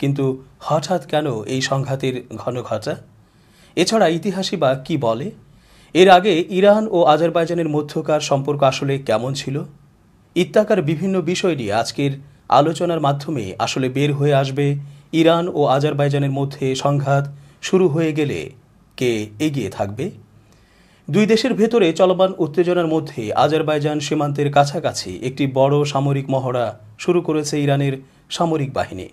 কিন্তু হঠাৎ কেন এই সংঘাতের ঘন ঘটা এছাড়া ইতিহাসই বা কী বলে এর আগে ইরান ও আজারবাইজানের মধ্যকার সম্পর্ক আসলে কেমন ছিল ইত্যাকার বিভিন্ন বিষয় নিয়ে আজকের আলোচনার মাধ্যমে আসলে বের হয়ে আসবে ইরান ও আজারবাইজানের মধ্যে সংঘাত শুরু হয়ে গেলে কে এগিয়ে থাকবে দুই দেশের ভেতরে চলমান উত্তেজনার মধ্যে আজারবাইজান সীমান্তের কাছাকাছি একটি বড় সামরিক মহড়া শুরু করেছে ইরানের সামরিক বাহিনী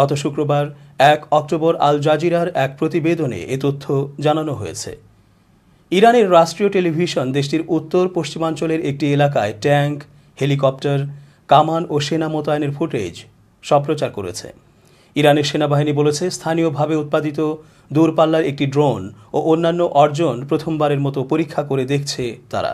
গত শুক্রবার এক অক্টোবর আল জাজিরার এক প্রতিবেদনে এ তথ্য জানানো হয়েছে ইরানের রাষ্ট্রীয় টেলিভিশন দেশটির উত্তর পশ্চিমাঞ্চলের একটি এলাকায় ট্যাঙ্ক হেলিকপ্টার কামান ও সেনা মোতায়েনের ফুটেজ সম্প্রচার করেছে ইরানের সেনাবাহিনী বলেছে স্থানীয়ভাবে উৎপাদিত দূরপাল্লার একটি ড্রোন ও অন্যান্য অর্জন প্রথমবারের মতো পরীক্ষা করে দেখছে তারা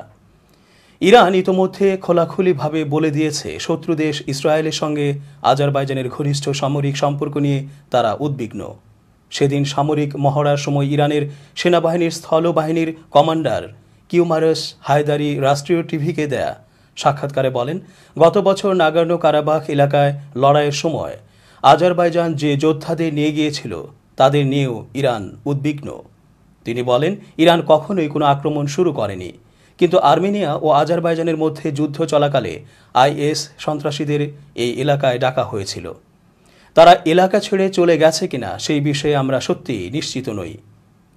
ইরান ইতোমধ্যে খোলাখুলিভাবে বলে দিয়েছে শত্রু দেশ ইসরায়েলের সঙ্গে আজারবাইজানের ঘনিষ্ঠ সামরিক সম্পর্ক নিয়ে তারা উদ্বিগ্ন সেদিন সামরিক মহড়ার সময় ইরানের সেনাবাহিনীর স্থলবাহিনীর কমান্ডার কিউমারস হায়দারি রাষ্ট্রীয় টিভিকে দেয়া সাক্ষাৎকারে বলেন গত বছর নাগার্ন কারাবাখ এলাকায় লড়াইয়ের সময় আজারবাইজান যে যোদ্ধাদের নিয়ে গিয়েছিল তাদের নিয়েও ইরান উদ্বিগ্ন তিনি বলেন ইরান কখনোই কোনো আক্রমণ শুরু করেনি কিন্তু আর্মেনিয়া ও আজারবাইজানের মধ্যে যুদ্ধ চলাকালে আইএস সন্ত্রাসীদের এই এলাকায় ডাকা হয়েছিল তারা এলাকা ছেড়ে চলে গেছে কিনা সেই বিষয়ে আমরা সত্যি নিশ্চিত নই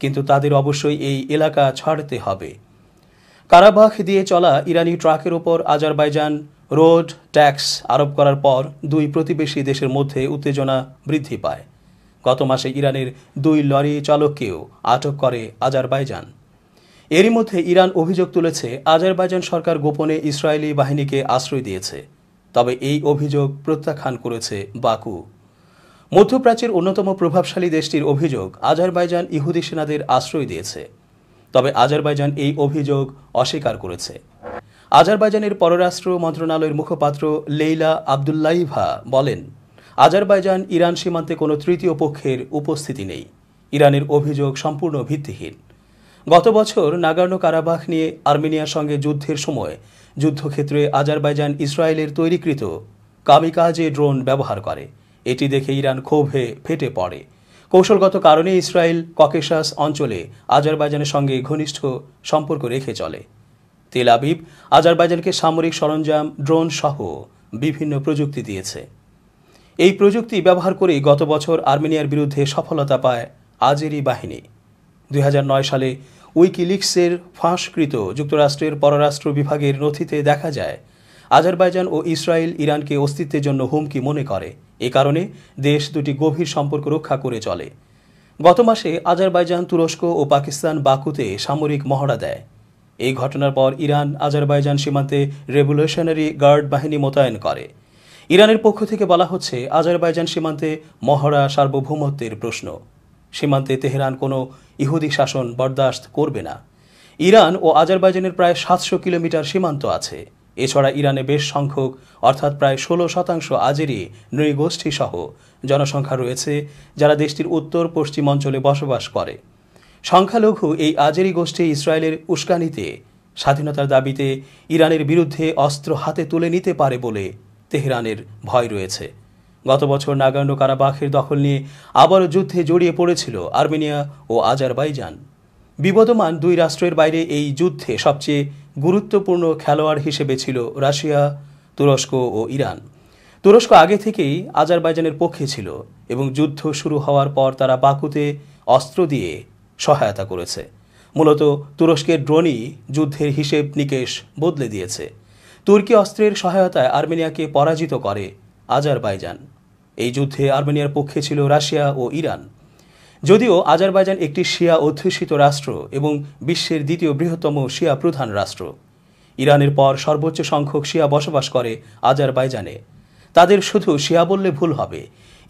কিন্তু তাদের অবশ্যই এই এলাকা ছাড়তে হবে কারাবাখ দিয়ে চলা ইরানি ট্রাকের ওপর আজারবাইজান রোড ট্যাক্স আরোপ করার পর দুই প্রতিবেশী দেশের মধ্যে উত্তেজনা বৃদ্ধি পায় গত মাসে ইরানের দুই লরি চালককেও আটক করে আজারবাইজান এরই মধ্যে ইরান অভিযোগ তুলেছে আজারবাইজান সরকার গোপনে ইসরায়েলি বাহিনীকে আশ্রয় দিয়েছে তবে এই অভিযোগ প্রত্যাখ্যান করেছে বাকু মধ্যপ্রাচ্যের অন্যতম প্রভাবশালী দেশটির অভিযোগ আজারবাইজান ইহুদি সেনাদের আশ্রয় দিয়েছে তবে আজারবাইজান এই অভিযোগ অস্বীকার করেছে আজারবাইজানের পররাষ্ট্র মন্ত্রণালয়ের মুখপাত্র লেইলা আবদুল্লাইভা বলেন আজারবাইজান ইরান সীমান্তে কোনো তৃতীয় পক্ষের উপস্থিতি নেই ইরানের অভিযোগ সম্পূর্ণ ভিত্তিহীন গত বছর নাগার্ণ কারাবাখ নিয়ে আর্মেনিয়ার সঙ্গে যুদ্ধের সময় যুদ্ধক্ষেত্রে আজারবাইজান ইসরায়েলের তৈরিকৃত কামিকাজে ড্রোন ব্যবহার করে এটি দেখে ইরান ক্ষোভে ফেটে পড়ে কৌশলগত কারণে ইসরায়েল ককেশাস অঞ্চলে আজারবাইজানের সঙ্গে ঘনিষ্ঠ সম্পর্ক রেখে চলে তেল আবিব আজারবাইজানকে সামরিক সরঞ্জাম ড্রোন সহ বিভিন্ন প্রযুক্তি দিয়েছে এই প্রযুক্তি ব্যবহার করেই গত বছর আর্মেনিয়ার বিরুদ্ধে সফলতা পায় আজেরি বাহিনী দুই সালে উইকিলিক্সের ফাঁসকৃত যুক্তরাষ্ট্রের পররাষ্ট্র বিভাগের নথিতে দেখা যায় আজারবাইজান ও ইসরায়েল ইরানকে অস্তিত্বের জন্য হুমকি মনে করে এ কারণে দেশ দুটি গভীর সম্পর্ক রক্ষা করে চলে গত মাসে আজারবাইজান তুরস্ক ও পাকিস্তান বাকুতে সামরিক মহড়া দেয় এই ঘটনার পর ইরান আজারবাইজান সীমান্তে রেভলিউশনারি গার্ড বাহিনী মোতায়েন করে ইরানের পক্ষ থেকে বলা হচ্ছে আজারবাইজান সীমান্তে মহড়া সার্বভৌমত্বের প্রশ্ন সীমান্তে তেহরান কোনো ইহুদি শাসন বরদাস্ত করবে না ইরান ও আজারবাইজানের প্রায় সাতশো কিলোমিটার সীমান্ত আছে এছাড়া ইরানে বেশ সংখ্যক অর্থাৎ প্রায় ষোলো শতাংশ আজেরি নৃগোষ্ঠীসহ জনসংখ্যা রয়েছে যারা দেশটির উত্তর পশ্চিম অঞ্চলে বসবাস করে সংখ্যালঘু এই আজেরি গোষ্ঠী ইসরায়েলের উস্কানিতে স্বাধীনতার দাবিতে ইরানের বিরুদ্ধে অস্ত্র হাতে তুলে নিতে পারে বলে তেহরানের ভয় রয়েছে গত বছর নাগান্ড কারাবাখের দখল নিয়ে আবারও যুদ্ধে জড়িয়ে পড়েছিল আর্মেনিয়া ও আজারবাইজান বিবদমান দুই রাষ্ট্রের বাইরে এই যুদ্ধে সবচেয়ে গুরুত্বপূর্ণ খেলোয়াড় হিসেবে ছিল রাশিয়া তুরস্ক ও ইরান তুরস্ক আগে থেকেই আজারবাইজানের পক্ষে ছিল এবং যুদ্ধ শুরু হওয়ার পর তারা বাকুতে অস্ত্র দিয়ে সহায়তা করেছে মূলত তুরস্কের ড্রোনই যুদ্ধের হিসেব নিকেশ বদলে দিয়েছে তুর্কি অস্ত্রের সহায়তায় আর্মেনিয়াকে পরাজিত করে আজারবাইজান এই যুদ্ধে আর্মেনিয়ার পক্ষে ছিল রাশিয়া ও ইরান যদিও আজারবাইজান একটি শিয়া অধ্যুষিত রাষ্ট্র এবং বিশ্বের দ্বিতীয় বৃহত্তম শিয়া প্রধান রাষ্ট্র ইরানের পর সর্বোচ্চ সংখ্যক শিয়া বসবাস করে আজারবাইজানে তাদের শুধু শিয়া বললে ভুল হবে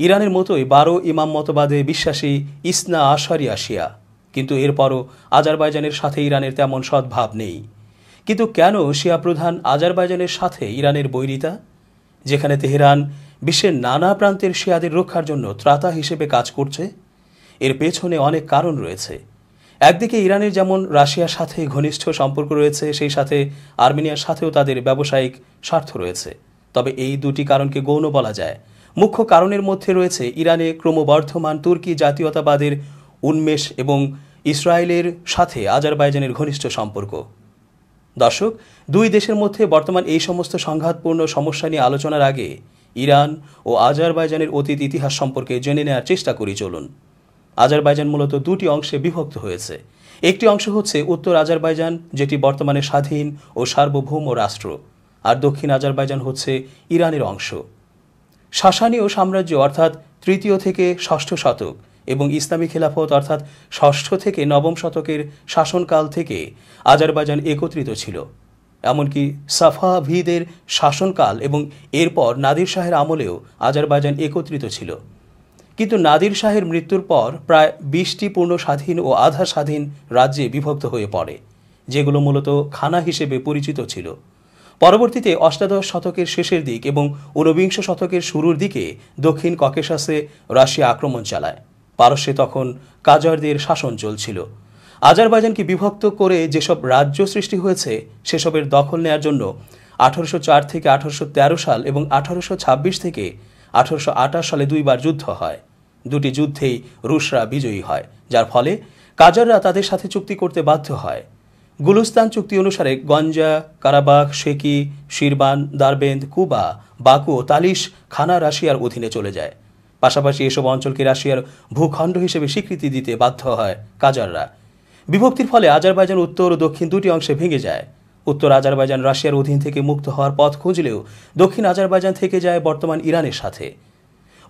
ইরানের মতোই বারো ইমাম মতবাদে বিশ্বাসী ইসনা আশারিয়া শিয়া কিন্তু এরপরও আজারবাইজানের সাথে ইরানের তেমন সদ্ভাব নেই কিন্তু কেন শিয়া প্রধান আজারবাইজানের সাথে ইরানের বৈরিতা যেখানে তেহরান বিশ্বের নানা প্রান্তের শিয়াদের রক্ষার জন্য ত্রাতা হিসেবে কাজ করছে এর পেছনে অনেক কারণ রয়েছে একদিকে ইরানের যেমন রাশিয়ার সাথে ঘনিষ্ঠ সম্পর্ক রয়েছে সেই সাথে আর্মেনিয়ার সাথেও তাদের ব্যবসায়িক স্বার্থ রয়েছে তবে এই দুটি কারণকে গৌণ বলা যায় মুখ্য কারণের মধ্যে রয়েছে ইরানে ক্রমবর্ধমান তুর্কি জাতীয়তাবাদের উন্মেষ এবং ইসরায়েলের সাথে আজারবাইজানের ঘনিষ্ঠ সম্পর্ক দর্শক দুই দেশের মধ্যে বর্তমান এই সমস্ত সংঘাতপূর্ণ সমস্যা নিয়ে আলোচনার আগে ইরান ও আজারবাইজানের অতীত ইতিহাস সম্পর্কে জেনে নেওয়ার চেষ্টা করি চলুন আজারবাইজান মূলত দুটি অংশে বিভক্ত হয়েছে একটি অংশ হচ্ছে উত্তর আজারবাইজান যেটি বর্তমানে স্বাধীন ও সার্বভৌম রাষ্ট্র আর দক্ষিণ আজারবাইজান হচ্ছে ইরানের অংশ শাসানীয় সাম্রাজ্য অর্থাৎ তৃতীয় থেকে ষষ্ঠ শতক এবং ইসলামী খেলাফত অর্থাৎ ষষ্ঠ থেকে নবম শতকের শাসনকাল থেকে আজারবাইজান একত্রিত ছিল এমনকি সাফাভিদের শাসনকাল এবং এরপর নাদির শাহের আমলেও আজারবাইজান একত্রিত ছিল কিন্তু নাদির শাহের মৃত্যুর পর প্রায় বিশটি পূর্ণ স্বাধীন ও আধা স্বাধীন রাজ্যে বিভক্ত হয়ে পড়ে যেগুলো মূলত খানা হিসেবে পরিচিত ছিল পরবর্তীতে অষ্টাদশ শতকের শেষের দিক এবং ঊনবিংশ শতকের শুরুর দিকে দক্ষিণ ককেশাসে রাশিয়া আক্রমণ চালায় পারস্যে তখন কাজারদের শাসন চলছিল আজারবাইজানকে বিভক্ত করে যেসব রাজ্য সৃষ্টি হয়েছে সেসবের দখল নেয়ার জন্য আঠারোশো থেকে আঠারোশো সাল এবং আঠারোশো থেকে আঠারোশো সালে দুইবার যুদ্ধ হয় দুটি যুদ্ধেই রুশরা বিজয়ী হয় যার ফলে কাজাররা তাদের সাথে চুক্তি করতে বাধ্য হয় গুলুস্তান চুক্তি অনুসারে Ganja Karabakh Shaki Shirvan Derbent Quba Baku ও তালিশ খানা রাশিয়ার অধীনে চলে যায় পাশাপাশি এসব অঞ্চলকে রাশিয়ার ভূখণ্ড হিসেবে স্বীকৃতি দিতে বাধ্য হয় কাজাররা বিভক্তির ফলে আজারবাইজান উত্তর ও দক্ষিণ দুটি অংশে ভেঙে যায় উত্তর আজারবাইজান রাশিয়ার অধীন থেকে মুক্ত হওয়ার পথ খুঁজলেও দক্ষিণ আজারবাইজান থেকে যায় বর্তমান ইরানের সাথে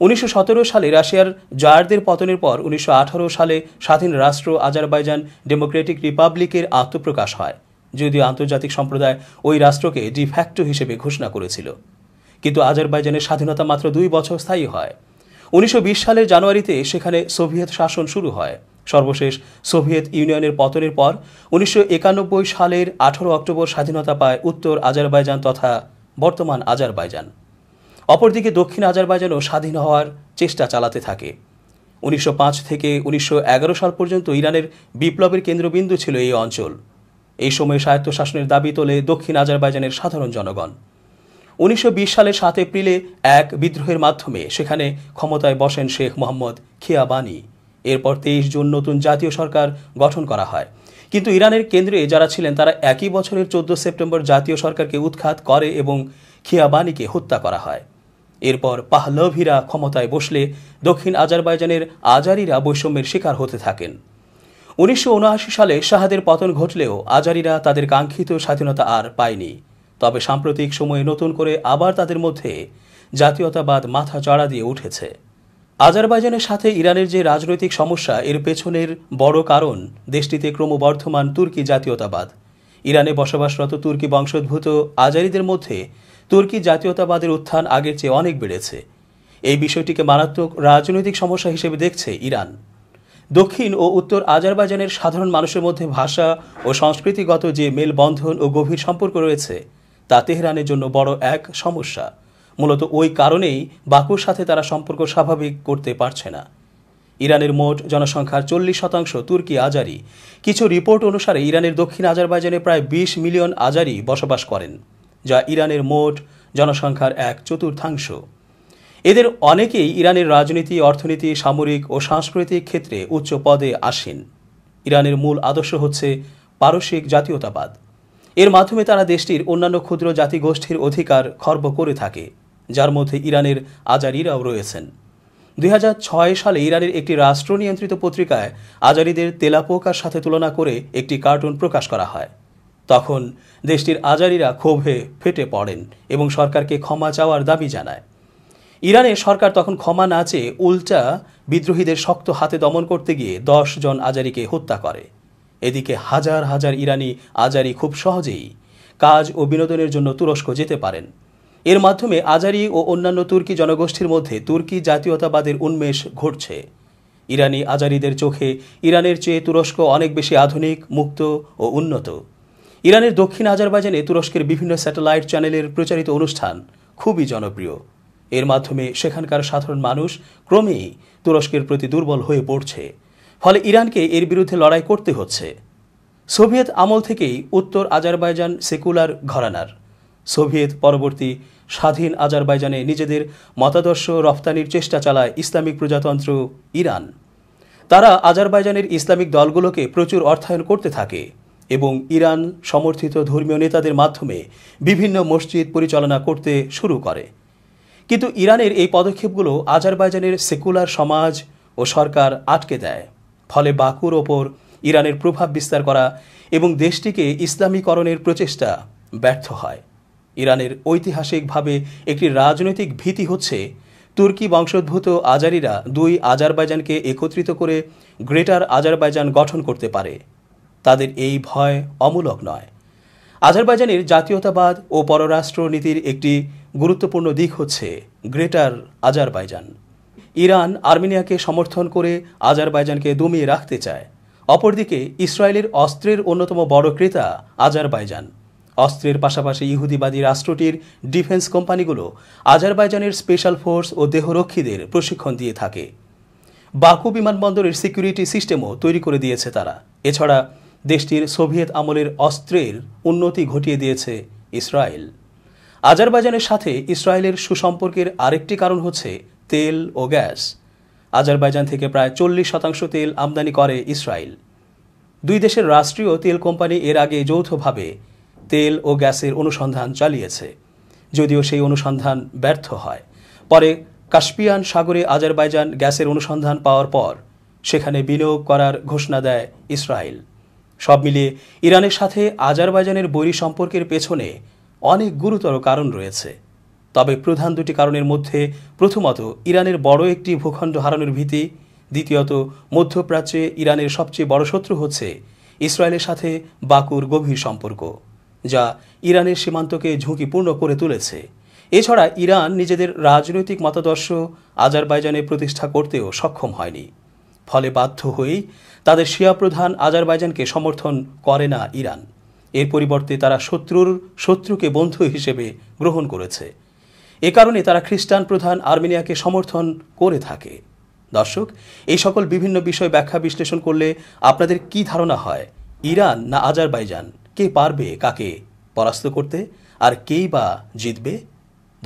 উনিশশো সালে রাশিয়ার জয়ারদের পতনের পর উনিশশো সালে স্বাধীন রাষ্ট্র আজারবাইজান ডেমোক্রেটিক রিপাবলিকের আত্মপ্রকাশ হয় যদিও আন্তর্জাতিক সম্প্রদায় ওই রাষ্ট্রকে ডিফ্যাক্টো হিসেবে ঘোষণা করেছিল কিন্তু আজারবাইজানের স্বাধীনতা মাত্র দুই বছর স্থায়ী হয় উনিশশো সালের জানুয়ারিতে সেখানে সোভিয়েত শাসন শুরু হয় সর্বশেষ সোভিয়েত ইউনিয়নের পতনের পর উনিশশো সালের আঠারো অক্টোবর স্বাধীনতা পায় উত্তর আজারবাইজান তথা বর্তমান আজারবাইজান অপরদিকে দক্ষিণ আজারবাইজানও স্বাধীন হওয়ার চেষ্টা চালাতে থাকে উনিশশো থেকে উনিশশো সাল পর্যন্ত ইরানের বিপ্লবের কেন্দ্রবিন্দু ছিল এই অঞ্চল এই সময়ে স্বায়ত্তশাসনের দাবি তোলে দক্ষিণ আজারবাইজানের সাধারণ জনগণ উনিশশো সালের সাত এপ্রিলে এক বিদ্রোহের মাধ্যমে সেখানে ক্ষমতায় বসেন শেখ মোহাম্মদ খিয়াবানি এরপর তেইশ জুন নতুন জাতীয় সরকার গঠন করা হয় কিন্তু ইরানের কেন্দ্রে যারা ছিলেন তারা একই বছরের চোদ্দ সেপ্টেম্বর জাতীয় সরকারকে উৎখাত করে এবং খিয়াবানিকে হত্যা করা হয় এরপর পাহলভিরা ক্ষমতায় বসলে দক্ষিণ আজারবাইজানের আজারিরা বৈষম্যের শিকার হতে থাকেন উনিশশো সালে শাহাদের পতন ঘটলেও আজারিরা তাদের কাঙ্ক্ষিত স্বাধীনতা আর পায়নি তবে সাম্প্রতিক সময়ে নতুন করে আবার তাদের মধ্যে জাতীয়তাবাদ মাথা চাড়া দিয়ে উঠেছে আজারবাইজানের সাথে ইরানের যে রাজনৈতিক সমস্যা এর পেছনের বড় কারণ দেশটিতে ক্রমবর্ধমান তুর্কি জাতীয়তাবাদ ইরানে বসবাসরত তুর্কি বংশোদ্ভূত আজারিদের মধ্যে তুর্কি জাতীয়তাবাদের উত্থান আগের চেয়ে অনেক বেড়েছে এই বিষয়টিকে মারাত্মক রাজনৈতিক সমস্যা হিসেবে দেখছে ইরান দক্ষিণ ও উত্তর আজারবাইজানের সাধারণ মানুষের মধ্যে ভাষা ও সংস্কৃতিগত যে মেলবন্ধন ও গভীর সম্পর্ক রয়েছে তা তেহরানের জন্য বড় এক সমস্যা মূলত ওই কারণেই বাকুর সাথে তারা সম্পর্ক স্বাভাবিক করতে পারছে না ইরানের মোট জনসংখ্যার চল্লিশ শতাংশ তুর্কি আজারি কিছু রিপোর্ট অনুসারে ইরানের দক্ষিণ আজারবাইজানে প্রায় ২০ মিলিয়ন আজারি বসবাস করেন যা ইরানের মোট জনসংখ্যার এক চতুর্থাংশ এদের অনেকেই ইরানের রাজনীতি অর্থনীতি সামরিক ও সাংস্কৃতিক ক্ষেত্রে উচ্চ পদে আসেন ইরানের মূল আদর্শ হচ্ছে পারসিক জাতীয়তাবাদ এর মাধ্যমে তারা দেশটির অন্যান্য ক্ষুদ্র জাতিগোষ্ঠীর অধিকার খর্ব করে থাকে যার মধ্যে ইরানের আজারিরাও রয়েছেন দুই সালে ইরানের একটি রাষ্ট্র নিয়ন্ত্রিত পত্রিকায় আজারিদের তেলাপোকার সাথে তুলনা করে একটি কার্টুন প্রকাশ করা হয় তখন দেশটির আজারিরা ক্ষোভে ফেটে পড়েন এবং সরকারকে ক্ষমা চাওয়ার দাবি জানায় ইরানের সরকার তখন ক্ষমা না চেয়ে উল্টা বিদ্রোহীদের শক্ত হাতে দমন করতে গিয়ে দশ জন আজারিকে হত্যা করে এদিকে হাজার হাজার ইরানি আজারি খুব সহজেই কাজ ও বিনোদনের জন্য তুরস্ক যেতে পারেন এর মাধ্যমে আজারি ও অন্যান্য তুর্কি জনগোষ্ঠীর মধ্যে তুর্কি জাতীয়তাবাদের উন্মেষ ঘটছে ইরানি আজারিদের চোখে ইরানের চেয়ে তুরস্ক অনেক বেশি আধুনিক মুক্ত ও উন্নত ইরানের দক্ষিণ আজারবাইজানে তুরস্কের বিভিন্ন স্যাটেলাইট চ্যানেলের প্রচারিত অনুষ্ঠান খুবই জনপ্রিয় এর মাধ্যমে সেখানকার সাধারণ মানুষ ক্রমেই তুরস্কের প্রতি দুর্বল হয়ে পড়ছে ফলে ইরানকে এর বিরুদ্ধে লড়াই করতে হচ্ছে সোভিয়েত আমল থেকেই উত্তর আজারবাইজান সেকুলার ঘরানার সোভিয়েত পরবর্তী স্বাধীন আজারবাইজানে নিজেদের মতাদর্শ রফতানির চেষ্টা চালায় ইসলামিক প্রজাতন্ত্র ইরান তারা আজারবাইজানের ইসলামিক দলগুলোকে প্রচুর অর্থায়ন করতে থাকে এবং ইরান সমর্থিত ধর্মীয় নেতাদের মাধ্যমে বিভিন্ন মসজিদ পরিচালনা করতে শুরু করে কিন্তু ইরানের এই পদক্ষেপগুলো আজারবাইজানের সেকুলার সমাজ ও সরকার আটকে দেয় ফলে বাকুর ওপর ইরানের প্রভাব বিস্তার করা এবং দেশটিকে ইসলামীকরণের প্রচেষ্টা ব্যর্থ হয় ইরানের ঐতিহাসিকভাবে একটি রাজনৈতিক ভীতি হচ্ছে তুর্কি বংশোদ্ভূত আজারিরা দুই আজারবাইজানকে একত্রিত করে গ্রেটার আজারবাইজান গঠন করতে পারে তাদের এই ভয় অমূলক নয় আজারবাইজানের জাতীয়তাবাদ ও পররাষ্ট্র নীতির একটি গুরুত্বপূর্ণ দিক হচ্ছে গ্রেটার আজারবাইজান ইরান আর্মেনিয়াকে সমর্থন করে আজারবাইজানকে দমিয়ে রাখতে চায় অপরদিকে ইসরায়েলের অস্ত্রের অন্যতম বড় ক্রেতা আজারবাইজান অস্ত্রের পাশাপাশি ইহুদিবাদী রাষ্ট্রটির ডিফেন্স কোম্পানিগুলো আজারবাইজানের স্পেশাল ফোর্স ও দেহরক্ষীদের প্রশিক্ষণ দিয়ে থাকে বাকু বিমানবন্দরের সিকিউরিটি সিস্টেমও তৈরি করে দিয়েছে তারা এছাড়া দেশটির সোভিয়েত আমলের অস্ত্রের উন্নতি ঘটিয়ে দিয়েছে ইসরায়েল আজারবাইজানের সাথে ইসরায়েলের সুসম্পর্কের আরেকটি কারণ হচ্ছে তেল ও গ্যাস আজারবাইজান থেকে প্রায় চল্লিশ শতাংশ তেল আমদানি করে ইসরায়েল দুই দেশের রাষ্ট্রীয় তেল কোম্পানি এর আগে যৌথভাবে তেল ও গ্যাসের অনুসন্ধান চালিয়েছে যদিও সেই অনুসন্ধান ব্যর্থ হয় পরে কাশ্পিয়ান সাগরে আজারবাইজান গ্যাসের অনুসন্ধান পাওয়ার পর সেখানে বিনিয়োগ করার ঘোষণা দেয় ইসরায়েল সব মিলিয়ে ইরানের সাথে আজারবাইজানের বৈরী সম্পর্কের পেছনে অনেক গুরুতর কারণ রয়েছে তবে প্রধান দুটি কারণের মধ্যে প্রথমত ইরানের বড় একটি ভূখণ্ড হারানোর ভীতি দ্বিতীয়ত মধ্যপ্রাচ্যে ইরানের সবচেয়ে বড় শত্রু হচ্ছে ইসরায়েলের সাথে বাকুর গভীর সম্পর্ক যা ইরানের সীমান্তকে ঝুঁকিপূর্ণ করে তুলেছে এছাড়া ইরান নিজেদের রাজনৈতিক মতাদর্শ আজারবাইজানে প্রতিষ্ঠা করতেও সক্ষম হয়নি ফলে বাধ্য হয়েই তাদের শিয়া প্রধান আজারবাইজানকে সমর্থন করে না ইরান এর পরিবর্তে তারা শত্রুর শত্রুকে বন্ধু হিসেবে গ্রহণ করেছে এ কারণে তারা খ্রিস্টান প্রধান আর্মেনিয়াকে সমর্থন করে থাকে দর্শক এই সকল বিভিন্ন বিষয় ব্যাখ্যা বিশ্লেষণ করলে আপনাদের কি ধারণা হয় ইরান না আজারবাইজান কে পারবে কাকে পরাস্ত করতে আর কেই বা জিতবে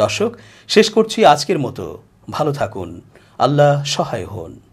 দর্শক শেষ করছি আজকের মতো ভালো থাকুন আল্লাহ সহায় হন